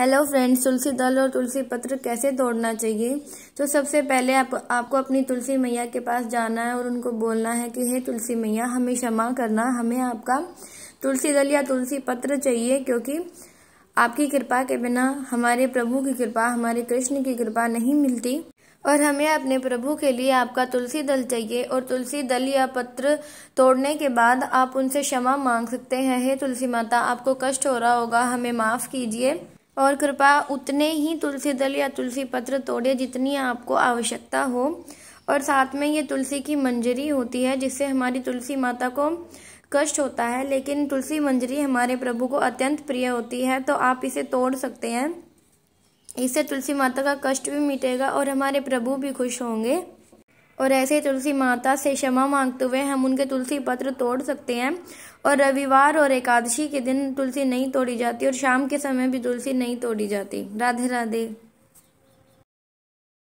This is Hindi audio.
हेलो फ्रेंड्स तुलसी दल और तुलसी पत्र कैसे तोड़ना चाहिए तो सबसे पहले आप आपको अपनी तुलसी मैया के पास जाना है और उनको बोलना है कि हे तुलसी मैया हमें क्षमा करना हमें आपका तुलसी दल या तुलसी पत्र चाहिए क्योंकि आपकी कृपा के बिना हमारे प्रभु की कृपा हमारे कृष्ण की कृपा नहीं मिलती और हमें अपने प्रभु के लिए आपका तुलसी दल चाहिए और तुलसी दल या पत्र तोड़ने के बाद आप उनसे क्षमा मांग सकते हैं हे तुलसी माता आपको कष्ट हो रहा होगा हमें माफ़ कीजिए और कृपा उतने ही तुलसी दल या तुलसी पत्र तोड़े जितनी आपको आवश्यकता हो और साथ में ये तुलसी की मंजरी होती है जिससे हमारी तुलसी माता को कष्ट होता है लेकिन तुलसी मंजरी हमारे प्रभु को अत्यंत प्रिय होती है तो आप इसे तोड़ सकते हैं इससे तुलसी माता का कष्ट भी मिटेगा और हमारे प्रभु भी खुश होंगे और ऐसे तुलसी माता से क्षमा मांगते हुए हम उनके तुलसी पत्र तोड़ सकते हैं और रविवार और एकादशी के दिन तुलसी नहीं तोड़ी जाती और शाम के समय भी तुलसी नहीं तोड़ी जाती राधे राधे